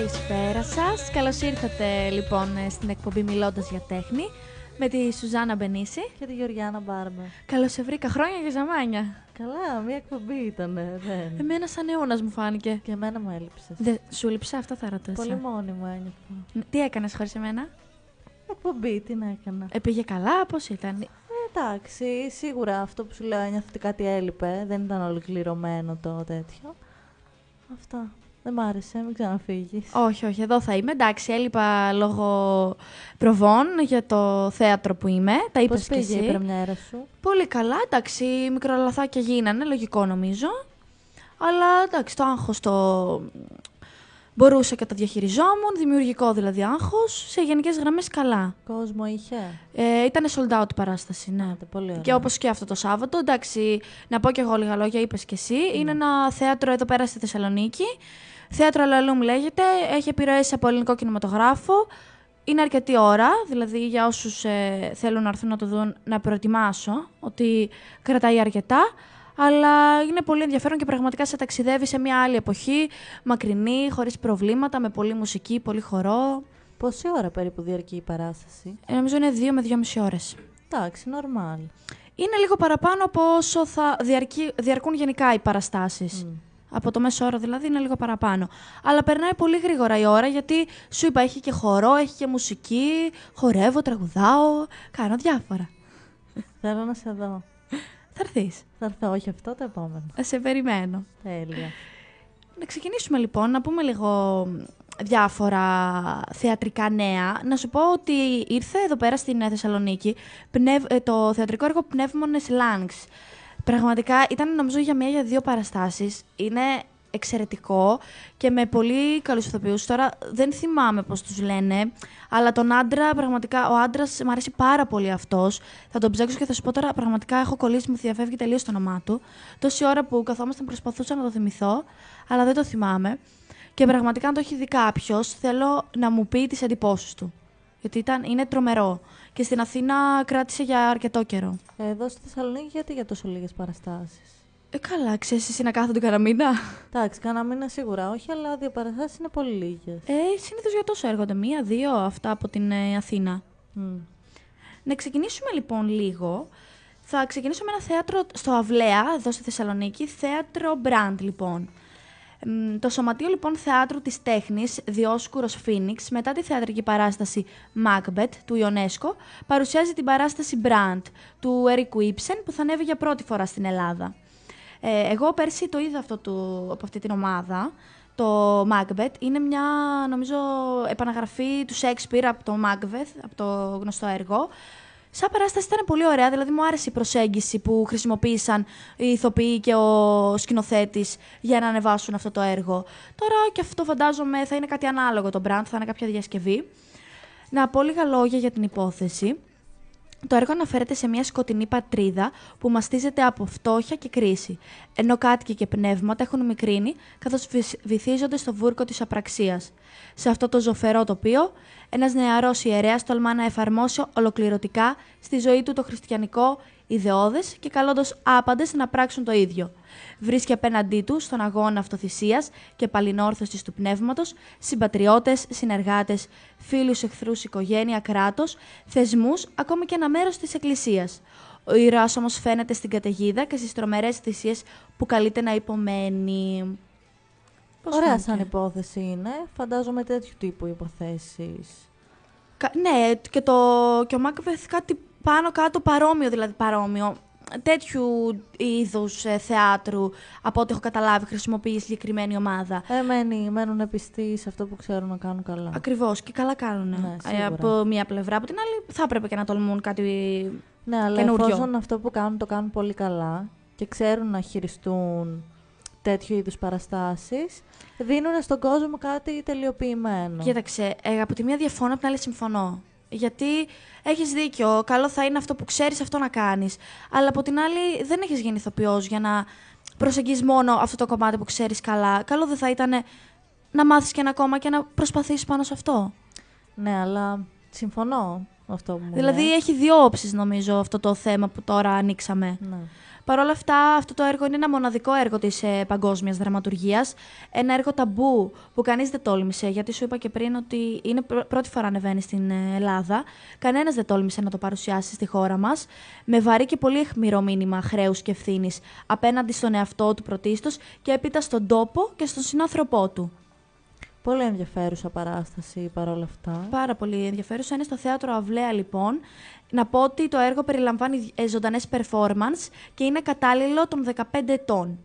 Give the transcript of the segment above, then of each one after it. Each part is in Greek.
Καλησπέρα σας. Καλώς ήρθατε λοιπόν στην εκπομπή Μιλώντας για τέχνη με τη Σουζάνα Μπενίση και τη Γεωργιάνα Μπάρμπα. Καλώς σε βρήκα. Χρόνια για ζαμάνια. Καλά, μία εκπομπή ήταν. Δεν. Εμένα σαν αιώνας μου φάνηκε. Και εμένα μου έλειψες. Δε, σου έλειψε αυτά θα ρωτήσω. Πολύ μου ένιωθα. Τι έκανες χωρίς εμένα. Εκπομπή, τι να έκανα. Ε, πήγε καλά, πώς ήταν. Ε, εντάξει, σίγουρα αυτό που σου λέω νιώθω ότι κάτι έλειπε. Δεν ήταν ολοκληρωμένο το τέτοιο. Αυτά. Δεν μ' άρεσε, μην ξαναφύγεις. Όχι, όχι, εδώ θα είμαι. Εντάξει, έλειπα λόγω προβών για το θέατρο που είμαι. Τα είπες Πώς πήγε και η σου. Πολύ καλά, εντάξει, μικρολαθάκια γίνανε, λογικό νομίζω. Αλλά εντάξει, το άγχος το μπορούσα και τα διαχειριζόμουν, δημιουργικό δηλαδή άγχος, σε γενικές γραμμές καλά. Κόσμο είχε. Ε, ήταν sold out παράσταση, ναι. πολύ Και όπως και αυτό το Σάββατο, εντάξει, να πω κι εγώ λίγα λόγια, είπες κι εσύ, ναι. είναι ένα θέατρο εδώ πέρα στη Θεσσαλονίκη, Θέατρο Λαλούμ λέγεται, έχει επιρροές από ελληνικό κινηματογράφο. Είναι αρκετή ώρα, δηλαδή για όσους ε, θέλουν να έρθουν να το δουν να προετοιμάσω, ότι κρατάει αρκετά. Αλλά είναι πολύ ενδιαφέρον και πραγματικά σε ταξιδεύει σε μια άλλη εποχή, μακρινή, χωρίς προβλήματα, με πολύ μουσική, πολύ χορό. Πόση ώρα περίπου διαρκεί η παράσταση? Ε, νομίζω είναι δύο με 2,5 ώρες. Εντάξει, normal. Είναι λίγο παραπάνω από όσο θα διαρκεί, διαρκούν γενικά οι παραστάσεις από το μέσο όρο δηλαδή είναι λίγο παραπάνω. Αλλά περνάει πολύ γρήγορα η ώρα γιατί σου είπα έχει και χορό, έχει και μουσική, χορεύω, τραγουδάω, κάνω διάφορα. Θέλω να σε δω. Θα έρθεις. Θα έρθω, όχι αυτό το επόμενο. Ε, σε περιμένω. Τέλεια. Να ξεκινήσουμε λοιπόν, να πούμε λίγο διάφορα θεατρικά νέα. Να σου πω ότι ήρθε εδώ πέρα στην Θεσσαλονίκη ε, το θεατρικό έργο Πνεύμονες Λάγκς». Πραγματικά ήταν νομίζω για μία για δύο παραστάσεις, Είναι εξαιρετικό και με πολύ καλούς ηθοποιούς. Τώρα δεν θυμάμαι πώς τους λένε, αλλά τον άντρα, πραγματικά, ο άντρας μου αρέσει πάρα πολύ αυτός. Θα τον ψέξω και θα σου πω τώρα, πραγματικά έχω κολλήσει, μου διαφεύγει τελείως το όνομά του. Τόση ώρα που καθόμασταν προσπαθούσα να το θυμηθώ, αλλά δεν το θυμάμαι. Και πραγματικά, αν το έχει δει κάποιος, θέλω να μου πει τις εντυπώσεις του. Γιατί ήταν, είναι τρομερό και στην Αθήνα κράτησε για αρκετό καιρό. Εδώ στη Θεσσαλονίκη γιατί για τόσο λίγες παραστάσεις. Ε, καλά, ξέρεις εσύ να κάθονται κανένα μήνα. Εντάξει, κανένα μήνα σίγουρα όχι, αλλά δύο παραστάσεις είναι πολύ λίγες. Ε, συνήθως για τόσο έρχονται. Μία-δύο αυτά από την ε, Αθήνα. Να ξεκινήσουμε λοιπόν λίγο. Θα ξεκινήσουμε ένα θέατρο στο Αυλαία, εδώ στη Θεσσαλονίκη. Θέατρο Brand, λοιπόν. Το Σωματείο λοιπόν Θεάτρου της Τέχνης Διόσκουρος Φίνιξ μετά τη θεατρική παράσταση Macbeth του Ιονέσκο παρουσιάζει την παράσταση Brand του Ερικου Ήψεν που θα ανέβει για πρώτη φορά στην Ελλάδα. Ε, εγώ πέρσι το είδα αυτό του, από αυτή την ομάδα, το Macbeth. Είναι μια νομίζω επαναγραφή του Shakespeare από το Macbeth, από το γνωστό έργο. Σαν παράσταση ήταν πολύ ωραία, δηλαδή μου άρεσε η προσέγγιση που χρησιμοποίησαν οι ηθοποιοί και ο σκηνοθέτης για να ανεβάσουν αυτό το έργο. Τώρα και αυτό φαντάζομαι θα είναι κάτι ανάλογο το brand, θα είναι κάποια διασκευή. Να πω λίγα λόγια για την υπόθεση. Το έργο αναφέρεται σε μια σκοτεινή πατρίδα που μαστίζεται από φτώχεια και κρίση, ενώ κάτοικοι και πνεύματα έχουν μικρύνει καθώς βυθίζονται στο βούρκο της απραξίας. Σε αυτό το ζωφερό τοπίο, ένας νεαρός ιερέας τολμά να εφαρμόσει ολοκληρωτικά στη ζωή του το χριστιανικό ιδεώδες και καλώντας άπαντες να πράξουν το ίδιο. Βρίσκει απέναντί του στον αγώνα αυτοθυσίας και παλινόρθωσης του πνεύματος συμπατριώτες, συνεργάτες, φίλους, εχθρούς, οικογένεια, κράτος, θεσμούς, ακόμη και ένα μέρος της Εκκλησίας. Ο ήρωα όμως φαίνεται στην καταιγίδα και στις τρομερές θυσίες που καλείται να υπομένει. Πώς Ωραία σαν υπόθεση είναι. Φαντάζομαι τέτοιου τύπου υποθέσεις. ναι, και, το, και ο Μάκβεθ κάτι πάνω κάτω παρόμοιο, δηλαδή παρόμοιο. Τέτοιου είδους ε, θεάτρου, από ό,τι έχω καταλάβει, χρησιμοποιεί συγκεκριμένη ομάδα. Ε, μένουν πιστοί σε αυτό που ξέρουν να κάνουν καλά. Ακριβώς και καλά κάνουν. Ναι, ε, από μία πλευρά. Από την άλλη, θα έπρεπε και να τολμούν κάτι ναι, αλλά καινούριο. αυτό που κάνουν το κάνουν πολύ καλά και ξέρουν να χειριστούν τέτοιου είδους παραστάσεις δίνουν στον κόσμο κάτι τελειοποιημένο. Κοίταξε, ε, από τη μία διαφωνώ, από την άλλη συμφωνώ. Γιατί έχεις δίκιο, καλό θα είναι αυτό που ξέρεις αυτό να κάνεις. Αλλά από την άλλη, δεν έχεις γίνει για να προσεγγίζει μόνο αυτό το κομμάτι που ξέρεις καλά. Καλό δεν θα ήταν να μάθεις και ένα κόμμα και να προσπαθήσεις πάνω σε αυτό. Ναι, αλλά συμφωνώ αυτό που μου Δηλαδή, έχει δύο όψεις νομίζω αυτό το θέμα που τώρα ανοίξαμε. Ναι. Παρ' όλα αυτά, αυτό το έργο είναι ένα μοναδικό έργο της ε, παγκόσμιας δραματουργίας. Ένα έργο ταμπού που κανείς δεν τόλμησε, γιατί σου είπα και πριν ότι είναι πρώτη φορά ανεβαίνει στην ε, Ελλάδα. Κανένας δεν τόλμησε να το παρουσιάσει στη χώρα μας. Με βαρύ και πολύ αιχμηρό μήνυμα χρέους και ευθύνης απέναντι στον εαυτό του πρωτίστως και έπειτα στον τόπο και στον συνάνθρωπό του. Πολύ ενδιαφέρουσα παράσταση παρόλα αυτά. Πάρα πολύ ενδιαφέρουσα. Είναι στο θέατρο Αυλαία, λοιπόν. Να πω ότι το έργο περιλαμβάνει ε, ζωντανές performance και είναι κατάλληλο των 15 ετών.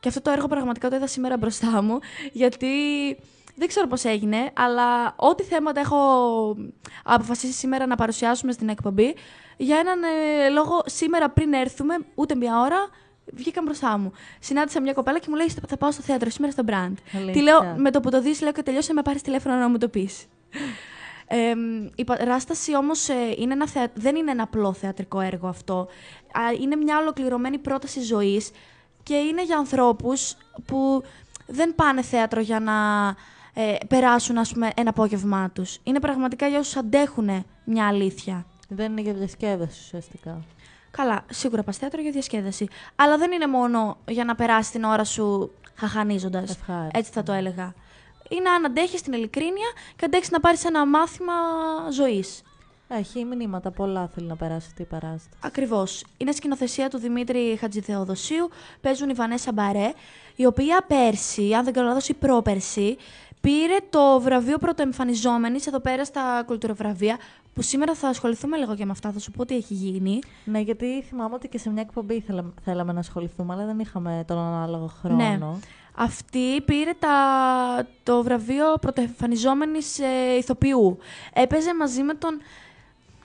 Και αυτό το έργο πραγματικά το είδα σήμερα μπροστά μου, γιατί δεν ξέρω πώς έγινε, αλλά ό,τι θέματα έχω αποφασίσει σήμερα να παρουσιάσουμε στην εκπομπή, για έναν ε, λόγο σήμερα πριν έρθουμε, ούτε μια ώρα, Βγήκα μπροστά μου. Συνάντησα μια κοπέλα και μου λέει: Θα πάω στο θέατρο σήμερα στο Μπραντ. Τη λέω: Με το που το δεις, λέω και τελειώσαμε, με πάρεις τηλέφωνο να μου το πεις. Ε, η παράσταση όμως ε, δεν είναι ένα απλό θεατρικό έργο αυτό. Είναι μια ολοκληρωμένη πρόταση ζωής και είναι για ανθρώπους που δεν πάνε θέατρο για να ε, περάσουν ας πούμε, ένα απόγευμά τους. Είναι πραγματικά για όσους αντέχουν μια αλήθεια. Δεν είναι για διασκέδαση ουσιαστικά. Καλά, σίγουρα πας θέατρο για διασκέδαση. Αλλά δεν είναι μόνο για να περάσει την ώρα σου χαχανίζοντας. Έτσι θα το έλεγα. Είναι αν αντέχεις την ειλικρίνεια και αντέχεις να πάρεις ένα μάθημα ζωής. Έχει μηνύματα πολλά θέλει να περάσει αυτή η παράσταση. Ακριβώς. Είναι σκηνοθεσία του Δημήτρη Χατζηθεοδοσίου. Παίζουν η Βανέσα Μπαρέ, η οποία πέρσι, αν δεν κάνω λάθος, η πρόπερσι, Πήρε το βραβείο πρωτοεμφανιζόμενης εδώ πέρα στα κουλτουροβραβεία, που σήμερα θα ασχοληθούμε λίγο και με αυτά. Θα σου πω τι έχει γίνει. Ναι, γιατί θυμάμαι ότι και σε μια εκπομπή θέλαμε, να ασχοληθούμε, αλλά δεν είχαμε τον ανάλογο ναι. χρόνο. Αυτή πήρε τα, το βραβείο πρωτοεμφανιζόμενης ε, ηθοποιού. Έπαιζε μαζί με τον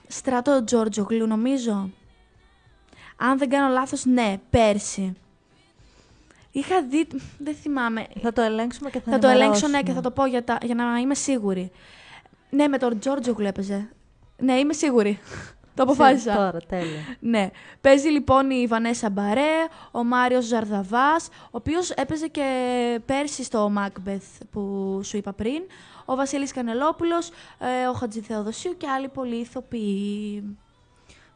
Στράτο Γκλου, νομίζω. Αν δεν κάνω λάθος, ναι, πέρσι. Είχα δει. Δεν θυμάμαι. Θα το ελέγξουμε και θα Θα το ελέγξω, ναι, και θα το πω για, να είμαι σίγουρη. Ναι, με τον Τζόρτζο έπαιζε. Ναι, είμαι σίγουρη. το αποφάσισα. Τώρα, τέλεια. Ναι. Παίζει λοιπόν η Βανέσα Μπαρέ, ο Μάριος Ζαρδαβάς, ο οποίος έπαιζε και πέρσι στο Macbeth που σου είπα πριν. Ο Βασίλης Κανελόπουλος, ε, ο Χατζη Θεοδοσίου και άλλοι πολλοί ηθοποιοί.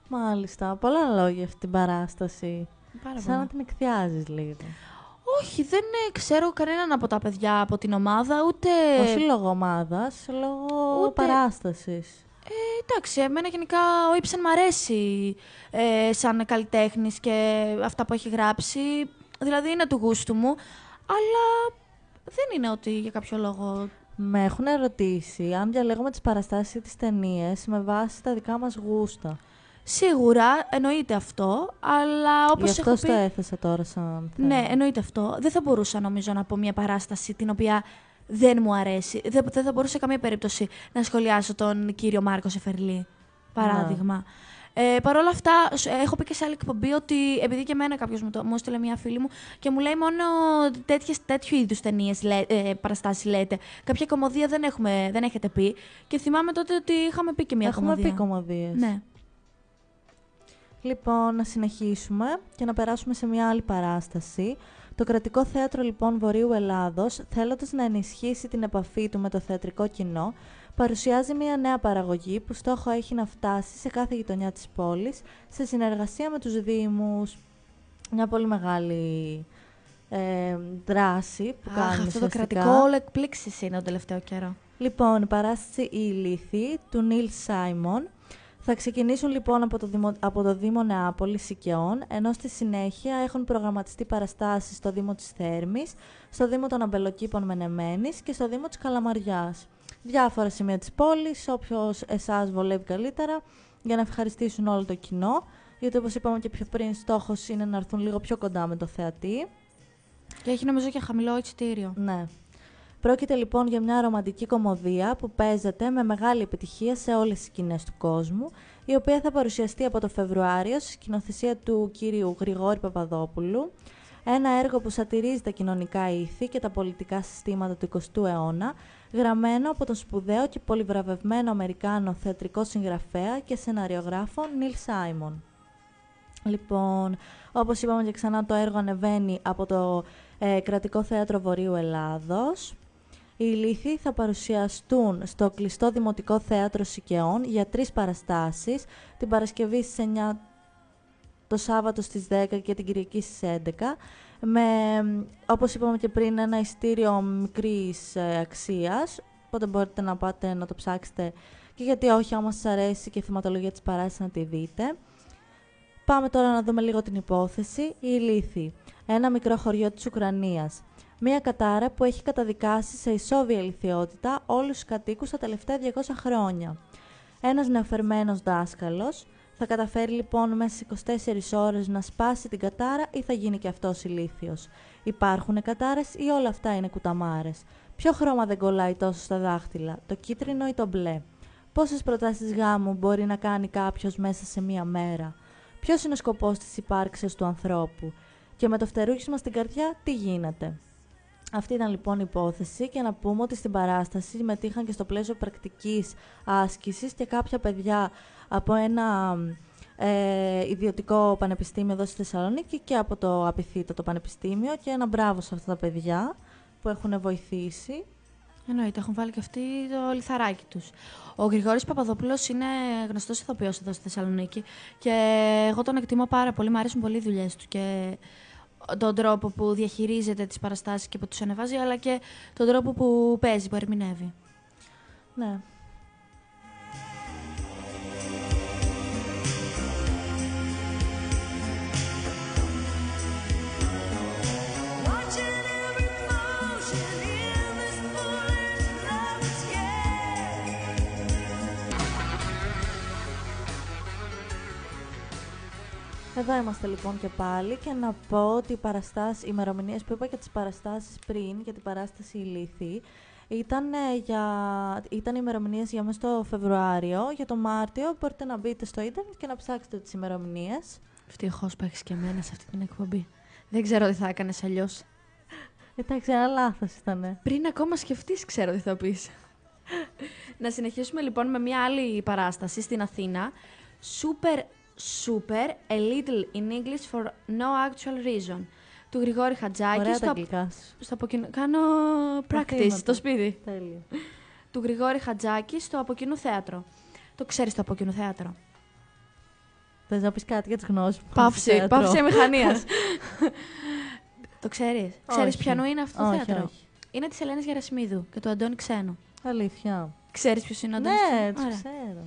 Μάλιστα. Πολλά λόγια αυτή την παράσταση. Πάρα Σαν να την εκθιάζεις λίγο. Όχι, δεν ε, ξέρω κανέναν από τα παιδιά από την ομάδα, ούτε. Όχι λόγω ομάδας, λόγω ούτε... παράστασης. Ε, εντάξει, εμένα γενικά ο Ήψεν μ' αρέσει ε, σαν καλλιτέχνης και αυτά που έχει γράψει. Δηλαδή είναι του γούστου μου, αλλά δεν είναι ότι για κάποιο λόγο. Με έχουν ερωτήσει αν διαλέγουμε τις παραστάσεις ή τις ταινίες με βάση τα δικά μας γούστα. Σίγουρα εννοείται αυτό, αλλά όπως. αυτό έχω πει... το έθεσα τώρα σαν. Ναι, εννοείται αυτό. Δεν θα μπορούσα νομίζω να πω μια παράσταση την οποία δεν μου αρέσει. Δεν, θα μπορούσα καμία περίπτωση να σχολιάσω τον κύριο Μάρκο Σεφερλή, παράδειγμα. Ναι. Ε, Παρ' όλα αυτά, έχω πει και σε άλλη εκπομπή ότι επειδή και εμένα κάποιος μου, μου έστειλε μια φίλη μου και μου λέει μόνο τέτοιες, τέτοιου είδους ταινίες, παραστάσεις λέτε. Κάποια κομμωδία δεν, δεν έχετε πει. Και θυμάμαι τότε ότι είχαμε πει και μια κομμωδία. Έχουμε πει κομμωδίες. Ναι. Λοιπόν, να συνεχίσουμε και να περάσουμε σε μια άλλη παράσταση. Το Κρατικό Θέατρο λοιπόν Βορείου Ελλάδος, θέλοντας να ενισχύσει την επαφή του με το θεατρικό κοινό, παρουσιάζει μια νέα παραγωγή που στόχο έχει να φτάσει σε κάθε γειτονιά της πόλης, σε συνεργασία με τους Δήμους. Μια πολύ μεγάλη ε, δράση που κάνει Αυτό το κρατικό όλο εκπλήξεις είναι τον τελευταίο καιρό. Λοιπόν, η παράσταση «Η του Νίλ Σάιμον, θα ξεκινήσουν λοιπόν από το, Δημο... από το Δήμο Νεάπολης Σικαιών, ενώ στη συνέχεια έχουν προγραμματιστεί παραστάσεις στο Δήμο της Θέρμή, στο Δήμο των Αμπελοκήπων μενεμένης και στο Δήμο της καλαμαριάς. Διάφορα σημεία της πόλης, όποιος εσάς βολεύει καλύτερα, για να ευχαριστήσουν όλο το κοινό, γιατί όπως είπαμε και πιο πριν στόχος είναι να έρθουν λίγο πιο κοντά με το θεατή. Και έχει νομίζω και χαμηλό εισιτήριο. Ναι. Πρόκειται λοιπόν για μια ρομαντική κομμωδία που παίζεται με μεγάλη επιτυχία σε όλες τις σκηνές του κόσμου, η οποία θα παρουσιαστεί από το Φεβρουάριο στη σκηνοθεσία του κύριου Γρηγόρη Παπαδόπουλου, ένα έργο που σατυρίζει τα κοινωνικά ήθη και τα πολιτικά συστήματα του 20ου αιώνα, γραμμένο από τον σπουδαίο και πολυβραβευμένο Αμερικάνο θεατρικό συγγραφέα και σεναριογράφο Νίλ Σάιμον. Λοιπόν, όπως είπαμε και ξανά, το έργο ανεβαίνει από το ε, Κρατικό Θέατρο Βορείου Ελλάδος οι Λύθοι θα παρουσιαστούν στο κλειστό Δημοτικό Θέατρο Σικαιών για τρεις παραστάσεις, την Παρασκευή στις 9 το Σάββατο στις 10 και την Κυριακή στις 11 με, όπως είπαμε και πριν, ένα ειστήριο μικρής ε, αξίας, οπότε μπορείτε να πάτε να το ψάξετε και γιατί όχι, άμα σας αρέσει και η θεματολογία της παράστασης να τη δείτε. Πάμε τώρα να δούμε λίγο την υπόθεση. Η ένα μικρό χωριό της Ουκρανίας μια κατάρα που έχει καταδικάσει σε ισόβια ηλικιότητα όλους τους κατοίκους τα τελευταία 200 χρόνια. Ένας νεοφερμένος δάσκαλος θα καταφέρει λοιπόν μέσα στις 24 ώρες να σπάσει την κατάρα ή θα γίνει και αυτός ηλίθιος. Υπάρχουν κατάρες ή όλα αυτά είναι κουταμάρες. Ποιο χρώμα δεν κολλάει τόσο στα δάχτυλα, το κίτρινο ή το μπλε. Πόσες προτάσεις γάμου μπορεί να κάνει κάποιος μέσα σε μία μέρα. Ποιος είναι ο σκοπός της υπάρξης του ανθρώπου. Και με το φτερούχισμα στην καρδιά τι γίνεται. Αυτή ήταν λοιπόν η υπόθεση και να πούμε ότι στην παράσταση συμμετείχαν και στο πλαίσιο πρακτικής άσκησης και κάποια παιδιά από ένα ε, ιδιωτικό πανεπιστήμιο εδώ στη Θεσσαλονίκη και από το Απιθύτα το πανεπιστήμιο και ένα μπράβο σε αυτά τα παιδιά που έχουν βοηθήσει. Εννοείται, έχουν βάλει και αυτοί το λιθαράκι τους. Ο Γρηγόρης Παπαδόπουλος είναι γνωστός ηθοποιός εδώ στη Θεσσαλονίκη και εγώ τον εκτιμώ πάρα πολύ, μου αρέσουν πολύ οι δουλειές του και τον τρόπο που διαχειρίζεται τις παραστάσεις και που τους ανεβάζει, αλλά και τον τρόπο που παίζει, που ερμηνεύει. Ναι. Εδώ είμαστε λοιπόν και πάλι και να πω ότι οι παραστάσεις, οι ημερομηνίες που είπα και τις παραστάσεις πριν για την παράσταση Λύθη, ήταν, για, ήταν ημερομηνίες για μέσα στο Φεβρουάριο. Για το Μάρτιο μπορείτε να μπείτε στο ίντερνετ και να ψάξετε τις ημερομηνίες. Ευτυχώς που έχεις και εμένα σε αυτή την εκπομπή. Δεν ξέρω τι θα έκανες αλλιώς. Εντάξει, ένα λάθος ήταν. Πριν ακόμα σκεφτείς, ξέρω τι θα πεις. να συνεχίσουμε λοιπόν με μια άλλη παράσταση στην Αθήνα. σούπερ. Super a little in English for no actual reason. Του Γρηγόρη Χατζάκη. Ωραία στο, τα αγγλικά σου. Στο αποκοινο... Κάνω practice στο σπίτι. Τέλειο. Του Γρηγόρη Χατζάκη στο αποκοινού θέατρο. Το ξέρεις το αποκοινού θέατρο. Θες να πεις κάτι για τις γνώσεις που Παύση, παύση μηχανία. το ξέρεις. Ξέρεις ποιανού είναι αυτό το θέατρο. Όχι. Είναι της Ελένης Γερασιμίδου και του Αντώνη Ξένου. Αλήθεια. Ξέρεις ποιος είναι ο Αντώνης Ναι, το ξέρω.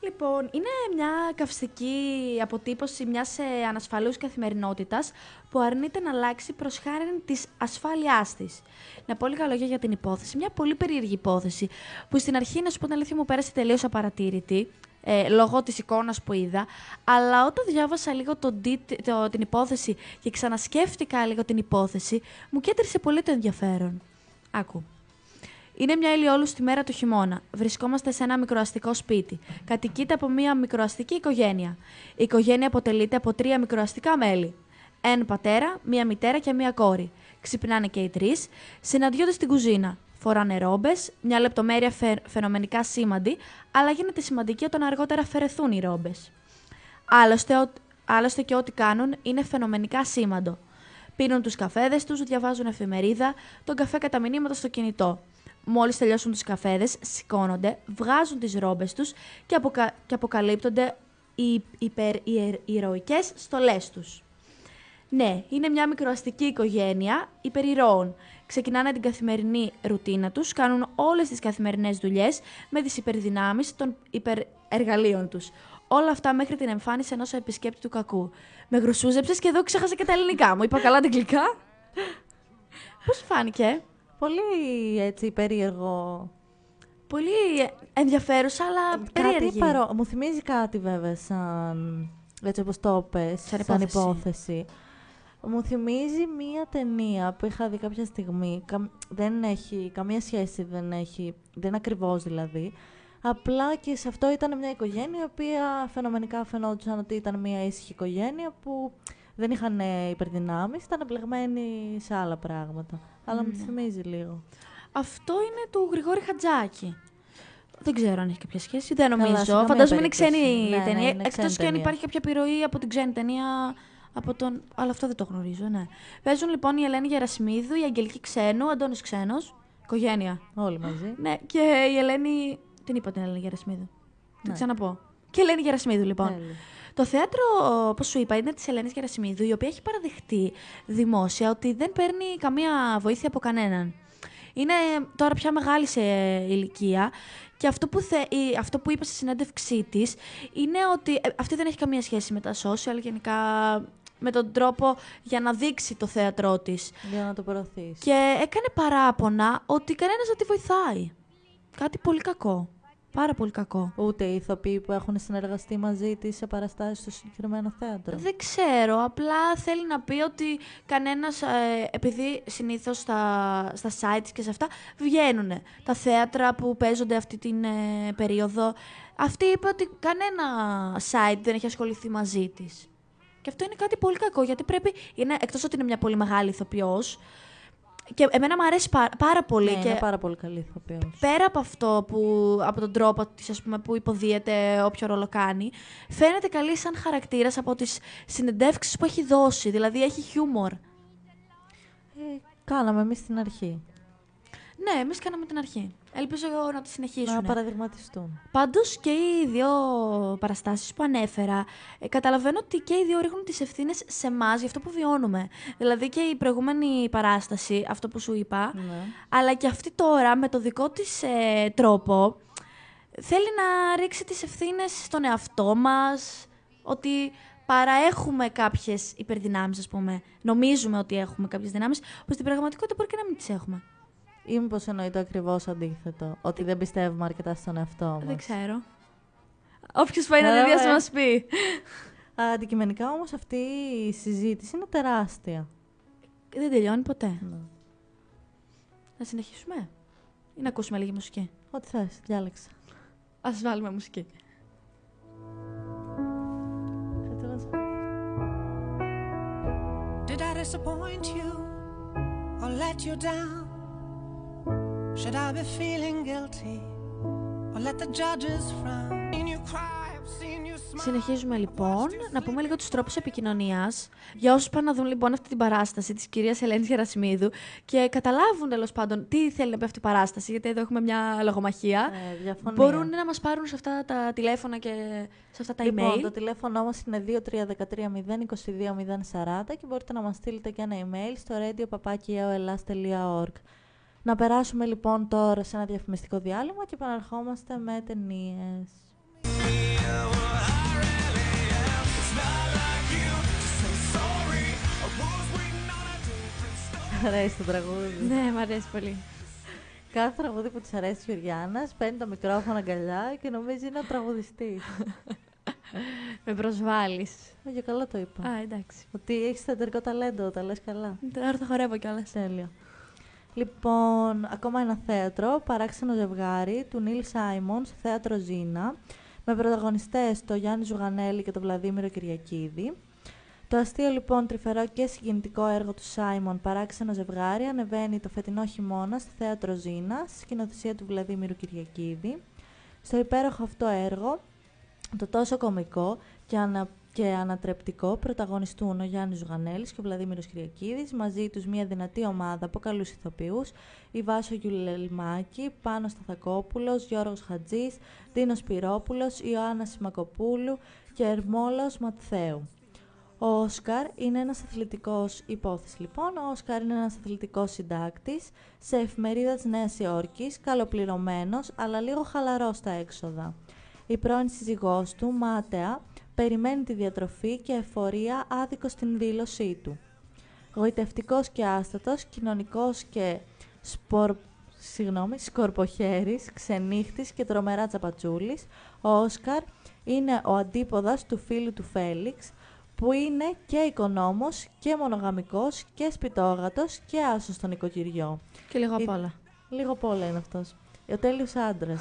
Λοιπόν, είναι μια καυστική αποτύπωση μιας ε, ανασφαλούς καθημερινότητας που αρνείται να αλλάξει προς χάρη της ασφάλεια της. Να πω λίγα λόγια για την υπόθεση. Μια πολύ περίεργη υπόθεση που στην αρχή, να σου πω την αλήθεια, μου πέρασε τελείως απαρατήρητη. Ε, λόγω της εικόνας που είδα, αλλά όταν διάβασα λίγο τον την υπόθεση και ξανασκέφτηκα λίγο την υπόθεση, μου κέντρισε πολύ το ενδιαφέρον. Άκου. Είναι μια ηλιόλουστη μέρα του χειμώνα. Βρισκόμαστε σε ένα μικροαστικό σπίτι. Κατοικείται από μια μικροαστική οικογένεια. Η οικογένεια αποτελείται από τρία μικροαστικά μέλη. Έν πατέρα, μία μητέρα και μία κόρη. Ξυπνάνε και οι τρεις, συναντιόνται στην κουζίνα. Φοράνε ρόμπες, μια λεπτομέρεια φε... φαινομενικά σήμαντη, αλλά γίνεται σημαντική όταν αργότερα αφαιρεθούν οι ρόμπες. Άλλωστε, ο... Άλλωστε και ό,τι κάνουν είναι φαινομενικά σήμαντο. Πίνουν τους καφέδες τους, διαβάζουν εφημερίδα, τον καφέ κατά μηνύματα στο κινητό. Μόλις τελειώσουν του καφέδες, σηκώνονται, βγάζουν τις ρόμπες τους και, αποκαλύπτονται οι υπερηρωικέ στολές τους. Ναι, είναι μια μικροαστική οικογένεια υπερηρώων. Ξεκινάνε την καθημερινή ρουτίνα τους, κάνουν όλες τις καθημερινές δουλειές με τις υπερδυνάμεις των υπερεργαλείων τους. Όλα αυτά μέχρι την εμφάνιση ενός επισκέπτη του κακού. Με γρουσούζεψες και εδώ ξέχασα και τα ελληνικά μου. Είπα καλά τα αγγλικά. Πώς φάνηκε? Πολύ έτσι περίεργο. Πολύ ενδιαφέρουσα, αλλά ε, περίεργη. Μου θυμίζει κάτι βέβαια σαν... Έτσι όπως το πες, σαν, υπόθεση. Μου θυμίζει μία ταινία που είχα δει κάποια στιγμή. Δεν έχει, καμία σχέση δεν έχει, δεν ακριβώς δηλαδή. Απλά και σε αυτό ήταν μια οικογένεια η οποία φαινομενικά φαινόταν ότι ήταν μια ήσυχη οικογένεια που δεν είχαν υπερδυνάμεις, ήταν εμπλεγμένοι σε άλλα πράγματα αλλά μου ναι. θυμίζει λίγο. Αυτό είναι του Γρηγόρη Χατζάκη. Δεν ξέρω αν έχει κάποια σχέση. Δεν νομίζω. Φαντάζομαι είναι ξένη η ναι, ναι, ταινία. Εκτός και αν υπάρχει κάποια επιρροή από την ξένη ταινία. Από τον... Αλλά αυτό δεν το γνωρίζω, ναι. Παίζουν λοιπόν η Ελένη Γερασμίδου, η Αγγελική Ξένου, ο Αντώνης Ξένος. Οικογένεια. Όλοι μαζί. Ναι, και η Ελένη. Την είπα την Ελένη Γερασιμίδου. Ναι. Την ξαναπώ. Και η Ελένη Γερασιμίδου, λοιπόν. Το θέατρο, όπως σου είπα, είναι της Ελένης Γερασιμίδου, η οποία έχει παραδεχτεί δημόσια ότι δεν παίρνει καμία βοήθεια από κανέναν. Είναι τώρα πια μεγάλη σε ηλικία και αυτό που, αυτό που είπα στη συνέντευξή της είναι ότι ε, αυτή δεν έχει καμία σχέση με τα social, γενικά με τον τρόπο για να δείξει το θέατρό της. Για να το προωθήσει. Και έκανε παράπονα ότι κανένας δεν τη βοηθάει. Κάτι πολύ κακό πάρα πολύ κακό. Ούτε οι ηθοποιοί που έχουν συνεργαστεί μαζί της σε παραστάσεις στο συγκεκριμένο θέατρο. Δεν ξέρω. Απλά θέλει να πει ότι κανένας. Ε, επειδή συνήθως στα, στα sites και σε αυτά βγαίνουν τα θέατρα που παίζονται αυτή την ε, περίοδο. Αυτή είπε ότι κανένα site δεν έχει ασχοληθεί μαζί της. Και αυτό είναι κάτι πολύ κακό, γιατί πρέπει, Εκτός ότι είναι μια πολύ μεγάλη ηθοποιός, και εμένα μου αρέσει πάρα, πολύ. Ναι, και είναι πάρα πολύ καλή ηθοποιός. Πέρα από αυτό που, από τον τρόπο που υποδίεται όποιο ρόλο κάνει, φαίνεται καλή σαν χαρακτήρας από τις συνεντεύξεις που έχει δώσει. Δηλαδή έχει χιούμορ. Ε, κάναμε εμείς στην αρχή. Ναι, εμείς κάναμε την αρχή. Ελπίζω να τη συνεχίσουμε. Να παραδειγματιστούν. Πάντως και οι δύο παραστάσεις που ανέφερα, ε, καταλαβαίνω ότι και οι δύο ρίχνουν τις ευθύνες σε εμάς για αυτό που βιώνουμε. Δηλαδή και η προηγούμενη παράσταση, αυτό που σου είπα, ναι. αλλά και αυτή τώρα με το δικό της ε, τρόπο, θέλει να ρίξει τις ευθύνες στον εαυτό μας, ότι παραέχουμε κάποιες υπερδυνάμεις, ας πούμε. Νομίζουμε ότι έχουμε κάποιες δυνάμεις, που στην πραγματικότητα μπορεί και να μην τις έχουμε ή μήπως εννοεί το ακριβώς αντίθετο, ότι δεν πιστεύουμε αρκετά στον εαυτό μας. Δεν ξέρω. Όποιος πάει να μας πει. Αντικειμενικά όμως αυτή η συζήτηση είναι τεράστια. Δεν τελειώνει ποτέ. Ναι. Να συνεχίσουμε ή να ακούσουμε λίγη μουσική. Ό,τι θες, διάλεξα. Ας βάλουμε μουσική. Did I disappoint you or let you down? Should I be feeling guilty or let the judges frown? you cry, Συνεχίζουμε λοιπόν να πούμε λίγο τους τρόπους επικοινωνίας για όσους πάνε να δουν λοιπόν αυτή την παράσταση της κυρίας Ελένης Γερασιμίδου και καταλάβουν τέλος πάντων τι θέλει να πει αυτή η παράσταση γιατί εδώ έχουμε μια λογομαχία. Ε, Μπορούν να μας πάρουν σε αυτά τα τηλέφωνα και σε αυτά τα λοιπόν, email. το τηλέφωνο μας είναι 2313 022 040 και μπορείτε να μας στείλετε και ένα email στο radio.papakiaoelas.org. Να περάσουμε λοιπόν τώρα σε ένα διαφημιστικό διάλειμμα και επαναρχόμαστε με ταινίες. Αρέσει το τραγούδι. Ναι, μου αρέσει πολύ. Κάθε τραγούδι που της αρέσει η Γιουριάννα παίρνει το μικρόφωνο αγκαλιά και νομίζει είναι ο τραγουδιστής. Με προσβάλλεις. Όχι, ε, καλά το είπα. Α, εντάξει. Ότι έχεις θεατρικό ταλέντο, τα λες καλά. Τώρα θα χορεύω κιόλας. Τέλεια. Λοιπόν, ακόμα ένα θέατρο, παράξενο ζευγάρι, του Νίλ Σάιμον, στο θέατρο Ζήνα, με πρωταγωνιστές το Γιάννη Ζουγανέλη και το Βλαδίμηρο Κυριακίδη. Το αστείο λοιπόν τρυφερό και συγκινητικό έργο του Σάιμον «Παράξενο ζευγάρι» ανεβαίνει το φετινό χειμώνα στη Θέατρο Ζήνα, στη σκηνοθεσία του Βλαδίμηρου Κυριακίδη. Στο υπέροχο αυτό έργο, το τόσο κομικό και ανα, και ανατρεπτικό πρωταγωνιστούν ο Γιάννης Ζουγανέλης και ο Βλαδίμηρος Κυριακίδης, μαζί τους μια δυνατή ομάδα από καλούς ηθοποιούς, η Βάσο Γιουλελμάκη, Πάνος Σταθακόπουλο, Γιώργος Χατζής, Δίνος Πυρόπουλος, Ιωάννας Σιμακοπούλου και Ερμόλαος Ματθαίου. Ο Όσκαρ είναι ένας αθλητικός υπόθεση λοιπόν. Ο Όσκαρ είναι ένας αθλητικός συντάκτης. σε εφημερίδας τη Νέας Υόρκης, καλοπληρωμένος, αλλά λίγο χαλαρός στα έξοδα. Η πρώην σύζυγός του, Μάτεα, περιμένει τη διατροφή και εφορία άδικο στην δήλωσή του. Γοητευτικός και άστατος, κοινωνικός και σπορ... συγγνώμη, σκορποχέρης, ξενύχτης και τρομερά τσαπατσούλης, ο Όσκαρ είναι ο αντίποδας του φίλου του Φέλιξ, που είναι και οικονόμος και μονογαμικός και σπιτόγατος και άσος στο νοικοκυριό. Και λίγο απ' όλα. Λίγο απ' όλα είναι αυτός. Ο τέλειος άντρας.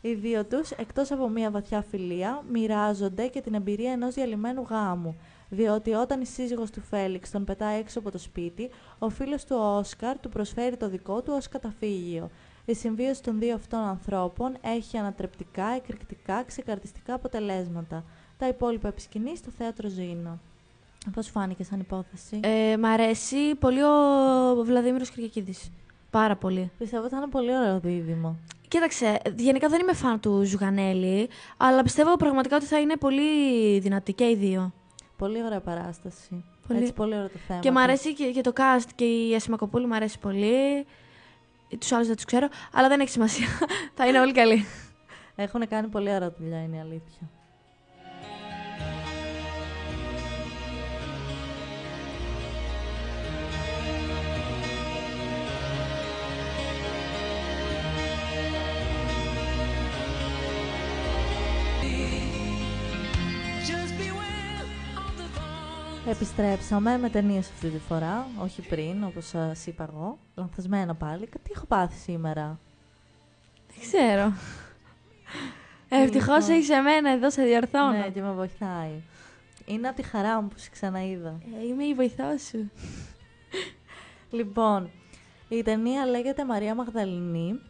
Οι δύο τους, εκτός από μια βαθιά φιλία, μοιράζονται και την εμπειρία ενός διαλυμένου γάμου. Διότι όταν η σύζυγος του Φέληξ τον πετάει έξω από το σπίτι, ο φίλος του Όσκαρ του προσφέρει το δικό του ως καταφύγιο. Η συμβίωση των δύο αυτών ανθρώπων έχει ανατρεπτικά, εκρηκτικά, ξεκαρτιστικά αποτελέσματα. Τα υπόλοιπα επισκηνεί στο θέατρο ζήνο. Πώς φάνηκε σαν υπόθεση. Ε, μ' αρέσει πολύ ο Βλαδίμηρος Πιστεύω ότι θα είναι πολύ ωραίο δίδυμο. Κοίταξε, γενικά δεν είμαι φαν του Ζουγανέλη, αλλά πιστεύω πραγματικά ότι θα είναι πολύ δυνατή και οι δύο. Πολύ ωραία παράσταση. Πολύ... Έτσι, πολύ ωραίο το θέμα. Και μου αρέσει και, και, το cast και η Ασημακοπούλη μου αρέσει πολύ. Τους άλλους δεν τους ξέρω, αλλά δεν έχει σημασία. θα είναι όλοι καλοί. Έχουν κάνει πολύ ωραία δουλειά, είναι η αλήθεια. Επιστρέψαμε με ταινίες αυτή τη φορά, όχι πριν, όπως σας είπα εγώ. Λανθασμένα πάλι. Τι έχω πάθει σήμερα. Δεν ξέρω. Ευτυχώς έχεις εμένα εδώ, σε διορθώνω. Ναι, και με βοηθάει. Είναι από τη χαρά μου που σε ξαναείδα. Ε, είμαι η βοηθός σου. λοιπόν, η ταινία λέγεται Μαρία Μαγδαληνή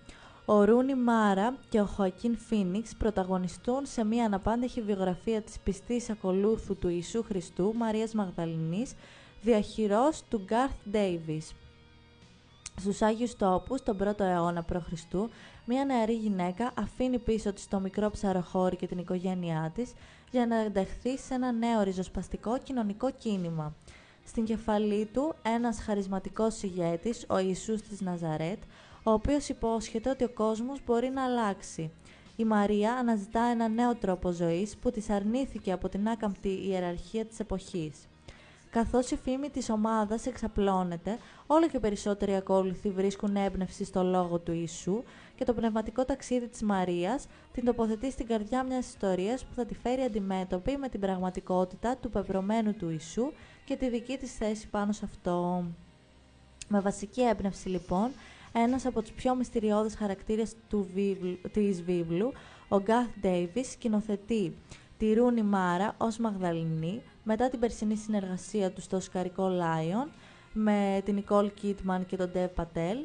ο Ρούνι Μάρα και ο Χωακίν Φίνιξ πρωταγωνιστούν σε μια αναπάντεχη βιογραφία της πιστής ακολούθου του Ιησού Χριστού Μαρίας Μαγδαληνής, διαχειρός του Γκάρθ Ντέιβις. Στους Άγιους Τόπους, τον πρώτο ο αιώνα π.Χ., μια νεαρή γυναίκα αφήνει πίσω της το μικρό ψαροχώρι και την οικογένειά της για να ενταχθεί σε ένα νέο ριζοσπαστικό κοινωνικό κίνημα. Στην κεφαλή του, ένας χαρισματικός ηγέτης, ο Ιησούς της Ναζαρέτ, ο οποίος υπόσχεται ότι ο κόσμος μπορεί να αλλάξει. Η Μαρία αναζητά ένα νέο τρόπο ζωής που της αρνήθηκε από την άκαμπτη ιεραρχία της εποχής. Καθώς η φήμη της ομάδας εξαπλώνεται, όλο και περισσότεροι ακόλουθοι βρίσκουν έμπνευση στο λόγο του Ιησού και το πνευματικό ταξίδι της Μαρίας την τοποθετεί στην καρδιά μιας ιστορίας που θα τη φέρει αντιμέτωπη με την πραγματικότητα του πεπρωμένου του Ιησού και τη δική της θέση πάνω σε αυτό. Με βασική έμπνευση λοιπόν ένας από τους πιο μυστηριώδες χαρακτήρες του βίβλου, της βίβλου, ο Γκάθ Ντέιβις σκηνοθετεί τη Ρούνι Μάρα ως Μαγδαληνή μετά την περσινή συνεργασία του στο Σκαρικό Λάιον με την Νικόλ Κίτμαν και τον Ντεβ Πατέλ.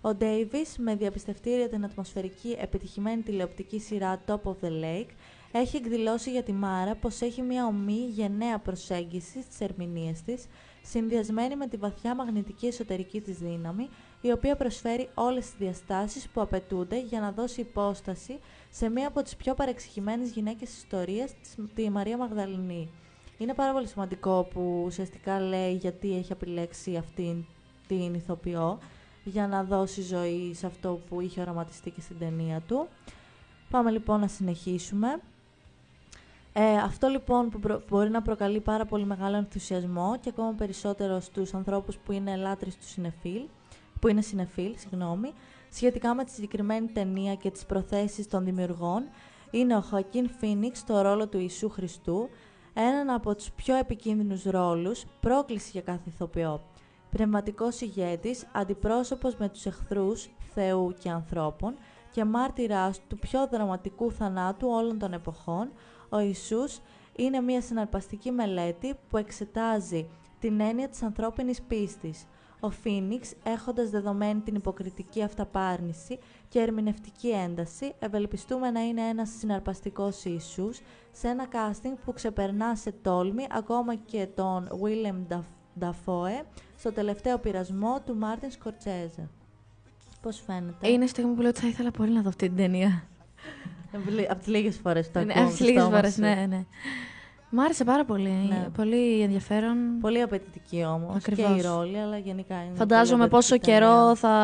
Ο Ντέιβις με διαπιστευτήρια την ατμοσφαιρική επιτυχημένη τηλεοπτική σειρά Top of the Lake έχει εκδηλώσει για τη Μάρα πως έχει μια ομή γενναία προσέγγιση στις ερμηνείες της συνδυασμένη με τη βαθιά μαγνητική εσωτερική της δύναμη η οποία προσφέρει όλες τις διαστάσεις που απαιτούνται για να δώσει υπόσταση σε μία από τις πιο παρεξηγημένες γυναίκες ιστορίας, της Μαρία Μαγδαληνή. Είναι πάρα πολύ σημαντικό που ουσιαστικά λέει γιατί έχει επιλέξει αυτήν την ηθοποιό για να δώσει ζωή σε αυτό που είχε οραματιστεί και στην ταινία του. Πάμε λοιπόν να συνεχίσουμε. Ε, αυτό λοιπόν που προ... μπορεί να προκαλεί πάρα πολύ μεγάλο ενθουσιασμό και ακόμα περισσότερο στους ανθρώπους που είναι ελάτρες του συνεφίλ που είναι συνεφίλ, συγγνώμη, σχετικά με τη συγκεκριμένη ταινία και τις προθέσεις των δημιουργών είναι ο Χακίν Φίνιξ στο ρόλο του Ιησού Χριστού, έναν από τους πιο επικίνδυνους ρόλους, πρόκληση για κάθε ηθοποιό. Πνευματικός ηγέτης, αντιπρόσωπος με τους εχθρούς, Θεού και ανθρώπων και μάρτυρας του πιο δραματικού θανάτου όλων των εποχών, ο Ιησούς είναι μια συναρπαστική μελέτη που εξετάζει την έννοια της ανθρώπινης πίστης, ο Φίνιξ, έχοντας δεδομένη την υποκριτική αυταπάρνηση και ερμηνευτική ένταση, ευελπιστούμε να είναι ένας συναρπαστικός ίσους σε ένα casting που ξεπερνά σε τόλμη ακόμα και τον Βίλεμ Νταφόε στο τελευταίο πειρασμό του Μάρτιν Σκορτσέζε. Πώς φαίνεται. Ε, είναι στιγμή που λέω ότι θα ήθελα πολύ να δω αυτή την ταινία. Ε, από τις λίγες φορές το ε, ναι, ακούω. Από φορές, ναι, ναι. Μ' άρεσε πάρα πολύ. Ναι. Πολύ ενδιαφέρον. Πολύ απαιτητική όμως. Και η ρόλη, αλλά γενικά είναι. Φαντάζομαι πόσο καιρό ναι. θα,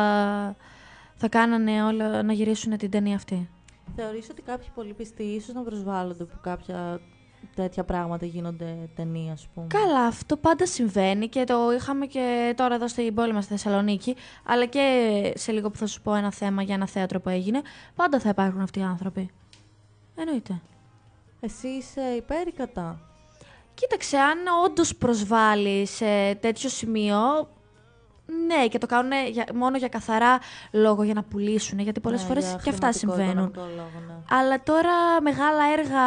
θα κάνανε όλα να γυρίσουν την ταινία αυτή. Θεωρείς ότι κάποιοι πολύ πιστοί ίσως να προσβάλλονται που κάποια τέτοια πράγματα γίνονται ταινία, ας πούμε. Καλά, αυτό πάντα συμβαίνει και το είχαμε και τώρα εδώ στην πόλη μας στη Θεσσαλονίκη. Αλλά και σε λίγο που θα σου πω ένα θέμα για ένα θέατρο που έγινε. Πάντα θα υπάρχουν αυτοί οι άνθρωποι. Εννοείται. Εσύ είσαι υπέρ Κοίταξε, αν όντως προσβάλλει σε τέτοιο σημείο, ναι, και το κάνουν μόνο για καθαρά λόγο για να πουλήσουν. Γιατί πολλές ναι, φορές και αυτά συμβαίνουν. Ναι. Αλλά τώρα μεγάλα έργα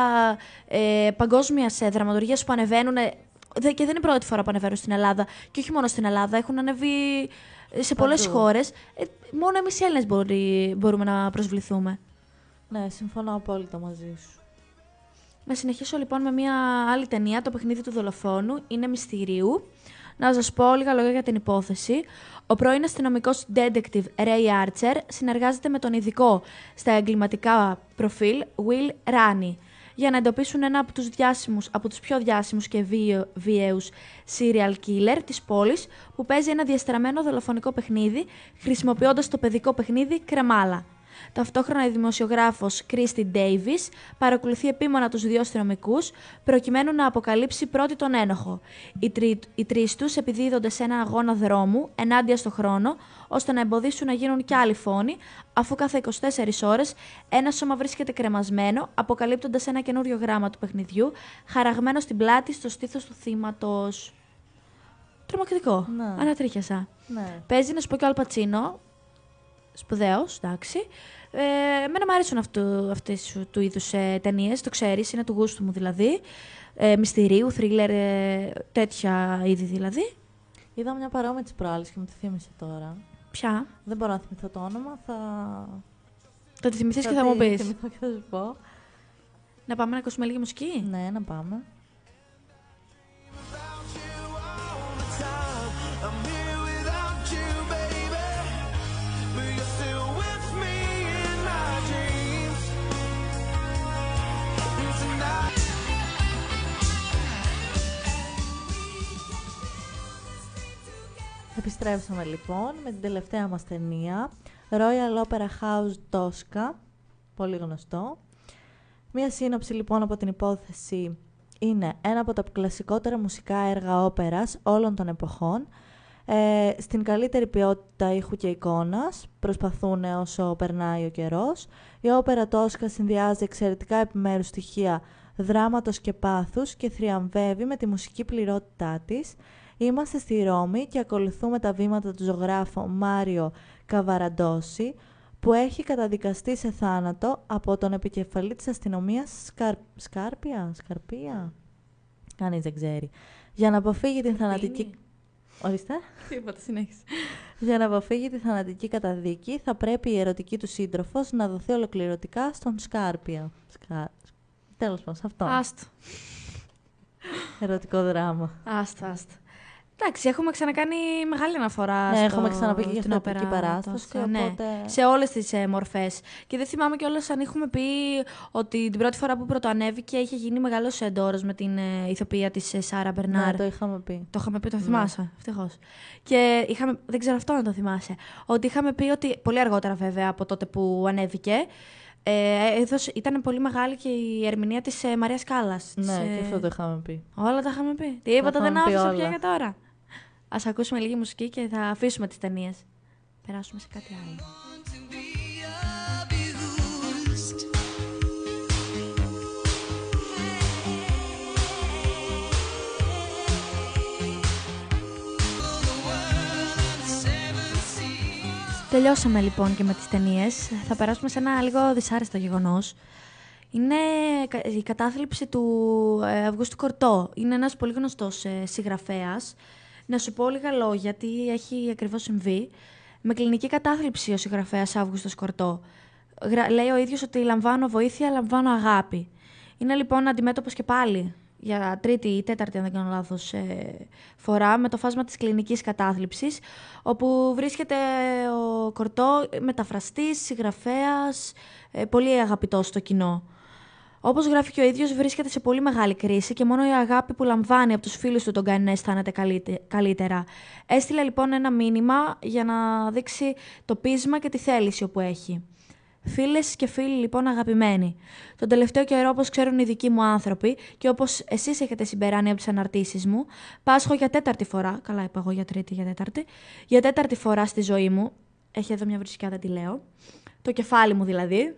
ε, παγκόσμιας σε που ανεβαίνουν. και δεν είναι η πρώτη φορά που ανεβαίνουν στην Ελλάδα. Και όχι μόνο στην Ελλάδα, έχουν ανέβει σε πολλές χώρες. Ε, μόνο εμείς οι μπορούμε να προσβληθούμε. Ναι, συμφωνώ απόλυτα μαζί σου. Να συνεχίσω λοιπόν με μια άλλη ταινία, το παιχνίδι του δολοφόνου, είναι μυστηρίου. Να σας πω λίγα λόγια για την υπόθεση. Ο πρώην αστυνομικός detective Ray Archer συνεργάζεται με τον ειδικό στα εγκληματικά προφίλ Will Rani για να εντοπίσουν ένα από τους, διάσημους, από τους πιο διάσημους και βίαιους serial killer της πόλης που παίζει ένα διαστραμμένο δολοφονικό παιχνίδι χρησιμοποιώντας το παιδικό παιχνίδι κρεμάλα. Ταυτόχρονα η δημοσιογράφος Κρίστη Ντέιβις παρακολουθεί επίμονα τους δύο αστυνομικούς, προκειμένου να αποκαλύψει πρώτη τον ένοχο. Οι, τρι, οι τρεις τους επιδίδονται σε ένα αγώνα δρόμου ενάντια στο χρόνο ώστε να εμποδίσουν να γίνουν κι άλλοι φόνοι αφού κάθε 24 ώρες, ένα σώμα βρίσκεται κρεμασμένο αποκαλύπτοντας ένα καινούριο γράμμα του παιχνιδιού χαραγμένο στην πλάτη στο στήθος του θύματος. Τρομακτικό. Ναι. Ανατρίχιασα. Ναι. Παίζει να σου πω και ο Σπουδαίος, εντάξει. Ε, εμένα μου αρέσουν αυτέ του είδους ε, ταινίες, το ξέρεις, είναι του γούστου μου δηλαδή. Ε, μυστηρίου, θρίλερ, ε, τέτοια είδη δηλαδή. Είδα μια παρόμοια τη προάλλη και μου τη θύμισε τώρα. Ποια? Δεν μπορώ να θυμηθώ το όνομα, θα... Θα τη θυμηθείς και θα μου πεις. Θα θυμηθώ και θα σου πω. Να πάμε να ακούσουμε λίγη μουσική. Ναι, να πάμε. Επιστρέψαμε λοιπόν με την τελευταία μας ταινία, Royal Opera House Tosca, πολύ γνωστό. Μία σύνοψη λοιπόν από την υπόθεση είναι ένα από τα κλασικότερα μουσικά έργα όπερας όλων των εποχών, ε, στην καλύτερη ποιότητα ήχου και εικόνας, προσπαθούν όσο περνάει ο καιρός. Η όπερα Τόσκα συνδυάζει εξαιρετικά επιμέρους στοιχεία δράματος και πάθους και θριαμβεύει με τη μουσική πληρότητά της, Είμαστε στη Ρώμη και ακολουθούμε τα βήματα του ζωγράφου Μάριο Καβαραντόση, που έχει καταδικαστεί σε θάνατο από τον επικεφαλή της αστυνομίας Σκαρ... Σκάρπια, Σκαρπία. Κανείς δεν ξέρει. Για να αποφύγει την θανατική... Ορίστε. Τίποτα, συνέχισε. Για να αποφύγει τη θανατική καταδίκη, θα πρέπει η ερωτική του σύντροφος να δοθεί ολοκληρωτικά στον Σκάρπια. Σκα... Τέλος πάντων, αυτό. Άστο. Ερωτικό δράμα. Άστο, άστο. Εντάξει, έχουμε ξανακάνει μεγάλη αναφορά. Ναι, στο... έχουμε ξαναπεί και την οπερά παράσταση. Ναι, σε όλες τις ε, μορφές. Και δεν θυμάμαι κιόλας αν έχουμε πει ότι την πρώτη φορά που πρωτοανέβηκε είχε γίνει μεγάλος εντόρος με την ε, ηθοποιία της ε, Σάρα Μπερνάρ. Ναι, το είχαμε πει. Το είχαμε πει, το ναι. θυμάσαι. Ναι. Και είχαμε, δεν ξέρω αυτό να το θυμάσαι. Ότι είχαμε πει ότι. Πολύ αργότερα βέβαια από τότε που ανέβηκε. Ε, ήταν πολύ μεγάλη και η ερμηνεία της ε, Μαρίας Κάλλας. Ναι, και ε, αυτό το είχαμε πει. Όλα τα είχαμε πει. Τι δεν άφησα πια για τώρα. Ας ακούσουμε λίγη μουσική και θα αφήσουμε τις ταινίες. Περάσουμε σε κάτι άλλο. Τελειώσαμε λοιπόν και με τις ταινίες. Θα περάσουμε σε ένα λίγο δυσάρεστο γεγονός. Είναι η κατάθλιψη του ε, Αυγούστου Κορτό. Είναι ένας πολύ γνωστός ε, συγγραφέας να σου πω λίγα λόγια, τι έχει ακριβώς συμβεί. Με κλινική κατάθλιψη ο συγγραφέας Αύγουστος Κορτό. Λέει ο ίδιος ότι λαμβάνω βοήθεια, λαμβάνω αγάπη. Είναι λοιπόν αντιμέτωπος και πάλι για τρίτη ή τέταρτη, αν δεν κάνω λάθος, ε, φορά με το φάσμα της κλινικής κατάθλιψης, όπου βρίσκεται ο Κορτό μεταφραστής, συγγραφέας, ε, πολύ αγαπητός στο κοινό. Όπως γράφει και ο ίδιος, βρίσκεται σε πολύ μεγάλη κρίση και μόνο η αγάπη που λαμβάνει από τους φίλους του τον κάνει να αισθάνεται καλύτερα. Έστειλε λοιπόν ένα μήνυμα για να δείξει το πείσμα και τη θέληση όπου έχει. Φίλες και φίλοι, λοιπόν, αγαπημένοι. Τον τελευταίο καιρό, όπως ξέρουν οι δικοί μου άνθρωποι και όπως εσείς έχετε συμπεράνει από τις αναρτήσεις μου, πάσχω για τέταρτη φορά. Καλά, είπα εγώ για τρίτη, για τέταρτη. Για τέταρτη φορά στη ζωή μου. Έχει εδώ μια βρισκιά, δεν τη λέω. Το κεφάλι μου δηλαδή.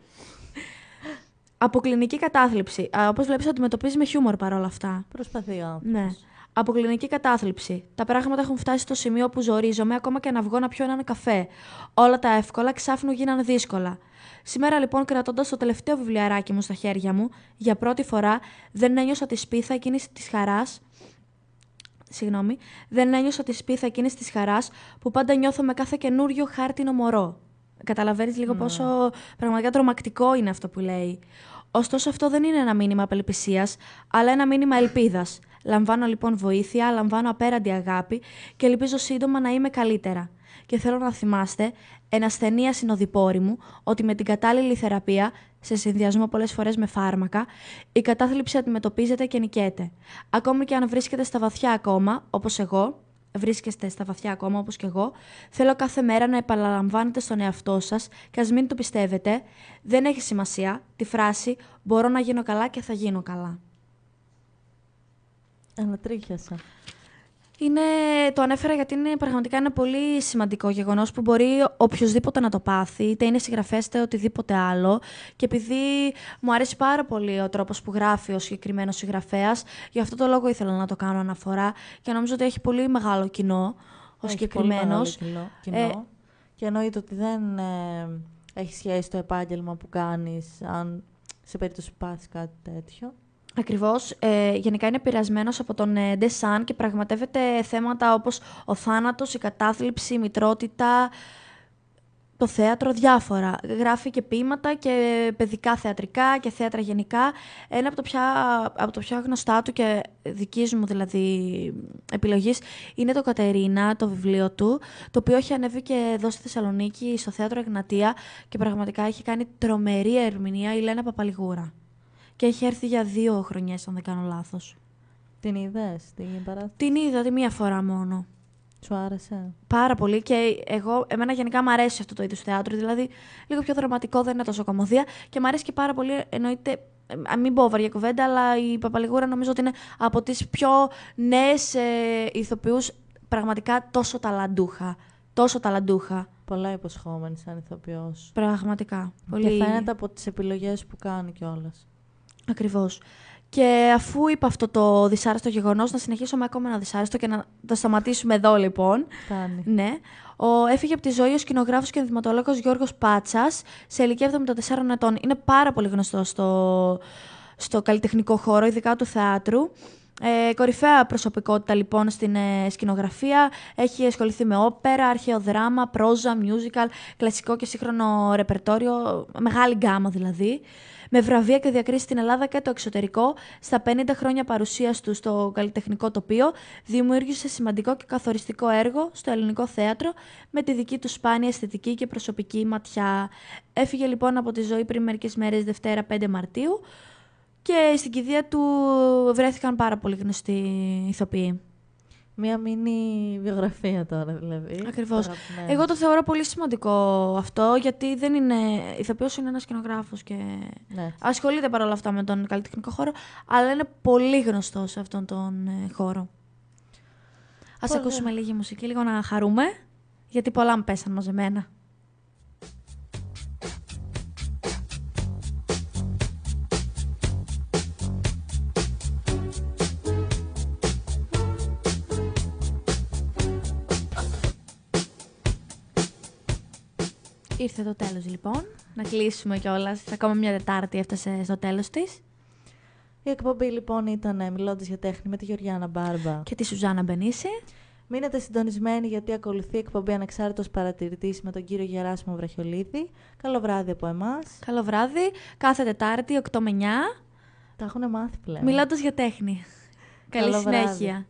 Από κλινική κατάθλιψη. Όπως βλέπεις, αντιμετωπίζεις με χιούμορ παρόλα αυτά. Προσπαθεί ο Ναι. Από κλινική κατάθλιψη. Τα πράγματα έχουν φτάσει στο σημείο που ζορίζομαι ακόμα και να βγω να πιω έναν καφέ. Όλα τα εύκολα ξάφνου γίναν δύσκολα. Σήμερα λοιπόν, κρατώντας το τελευταίο βιβλιαράκι μου στα χέρια μου, για πρώτη φορά δεν ένιωσα τη σπίθα εκείνης της χαράς. Συγγνώμη, δεν ένιωσα τη σπίθα εκείνης της χαράς που πάντα νιώθω με κάθε καινούριο χάρτινο μωρό. Καταλαβαίνεις λίγο ναι. πόσο πραγματικά τρομακτικό είναι αυτό που λέει. Ωστόσο αυτό δεν είναι ένα μήνυμα απελπισίας, αλλά ένα μήνυμα ελπίδας. Λαμβάνω λοιπόν βοήθεια, λαμβάνω απέραντη αγάπη και ελπίζω σύντομα να είμαι καλύτερα. Και θέλω να θυμάστε, ένα ασθενεία συνοδοιπόρη μου, ότι με την κατάλληλη θεραπεία, σε συνδυασμό πολλές φορές με φάρμακα, η κατάθλιψη αντιμετωπίζεται και νικέται. Ακόμη και αν βρίσκεται στα βαθιά ακόμα, όπως εγώ, βρίσκεστε στα βαθιά ακόμα όπως και εγώ, θέλω κάθε μέρα να επαναλαμβάνετε στον εαυτό σας και ας μην το πιστεύετε, δεν έχει σημασία, τη φράση «μπορώ να γίνω καλά και θα γίνω καλά». Ανατρίχιασα. Είναι, το ανέφερα γιατί είναι πραγματικά ένα πολύ σημαντικό γεγονός που μπορεί οποιοδήποτε να το πάθει, είτε είναι συγγραφέας είτε οτιδήποτε άλλο. Και επειδή μου αρέσει πάρα πολύ ο τρόπος που γράφει ο συγκεκριμένος συγγραφέας, γι' αυτό το λόγο ήθελα να το κάνω αναφορά και νομίζω ότι έχει πολύ μεγάλο κοινό ο συγκεκριμένο. Ε, και εννοείται ότι δεν ε, έχει σχέση το επάγγελμα που κάνεις αν σε περίπτωση πάθεις κάτι τέτοιο. Ακριβώς. Ε, γενικά είναι επηρεασμένο από τον ε, Ντε Σαν και πραγματεύεται θέματα όπως ο θάνατος, η κατάθλιψη, η μητρότητα, το θέατρο, διάφορα. Γράφει και ποίηματα και παιδικά θεατρικά και θέατρα γενικά. Ένα από το πια, από το πιο γνωστά του και δικής μου δηλαδή επιλογής είναι το Κατερίνα, το βιβλίο του, το οποίο έχει ανέβει και εδώ στη Θεσσαλονίκη, στο θέατρο Εγνατία και πραγματικά έχει κάνει τρομερή ερμηνεία η Λένα Παπαλιγούρα. Και έχει έρθει για δύο χρονιές, αν δεν κάνω λάθος. Την είδες, την παράσταση. Την είδα τη μία φορά μόνο. Σου άρεσε. Πάρα πολύ και εγώ, εμένα γενικά μου αρέσει αυτό το είδος θεάτρου. Δηλαδή, λίγο πιο δραματικό, δεν είναι τόσο κομμωδία. Και μου αρέσει και πάρα πολύ, εννοείται, ε, μην πω βαριά κουβέντα, αλλά η Παπαλιγούρα νομίζω ότι είναι από τις πιο νέες ε, ηθοποιούς πραγματικά τόσο ταλαντούχα. Τόσο ταλαντούχα. Πολλά υποσχόμενη σαν ηθοποιός. Πραγματικά. Πολύ... Και φαίνεται από τις επιλογές που κάνει κιόλας. Ακριβώς. Και αφού είπα αυτό το δυσάρεστο γεγονός να συνεχίσω με ακόμα ένα δυσάρεστο και να το σταματήσουμε εδώ λοιπόν. Φτάνει. Ναι. Ο, έφυγε από τη ζωή ο σκηνογράφος και ενδυματολόγος Γιώργος Πάτσας, σε ηλικία 74 ετών. Είναι πάρα πολύ γνωστό στο, στο καλλιτεχνικό χώρο, ειδικά του θεάτρου. Ε, κορυφαία προσωπικότητα λοιπόν στην ε, σκηνογραφία. Έχει ασχοληθεί με όπερα, αρχαίο δράμα, πρόζα, musical, κλασικό και σύγχρονο ρεπερτόριο, μεγάλη γκάμα δηλαδή με βραβεία και διακρίσεις στην Ελλάδα και το εξωτερικό. Στα 50 χρόνια παρουσίας του στο καλλιτεχνικό τοπίο, δημιούργησε σημαντικό και καθοριστικό έργο στο ελληνικό θέατρο με τη δική του σπάνια αισθητική και προσωπική ματιά. Έφυγε λοιπόν από τη ζωή πριν μερικές μέρες, Δευτέρα 5 Μαρτίου. Και στην κηδεία του βρέθηκαν πάρα πολύ γνωστοί ηθοποιοί. Μία μινι βιογραφία τώρα, δηλαδή. Ακριβώς. Ναι. Εγώ το θεωρώ πολύ σημαντικό αυτό, γιατί δεν είναι. ηθοποιός είναι ένας σκηνογράφος και. Ναι. Ασχολείται παρόλα αυτά με τον καλλιτεχνικό χώρο, αλλά είναι πολύ γνωστό σε αυτόν τον ε, χώρο. Ας ακούσουμε λίγη μουσική, λίγο να χαρούμε, γιατί πολλά μου πέσαν μαζεμένα. Ήρθε το τέλος λοιπόν. Να κλείσουμε κιόλας. Ακόμα μια Τετάρτη έφτασε στο τέλος της. Η εκπομπή λοιπόν ήταν ε, Μιλώντας για τέχνη με τη Γεωργιάνα Μπάρμπα. Και τη Σουζάνα Μπενίση. Μείνετε συντονισμένοι γιατί ακολουθεί η εκπομπή Ανεξάρτητος Παρατηρητής με τον κύριο Γεράσιμο Βραχιολίδη. Καλό βράδυ από εμάς. Καλό βράδυ. Κάθε Τετάρτη 8 με 9. Τα έχουν μάθει πλέον. Μιλώντας για τέχνη. Καλή συνέχεια.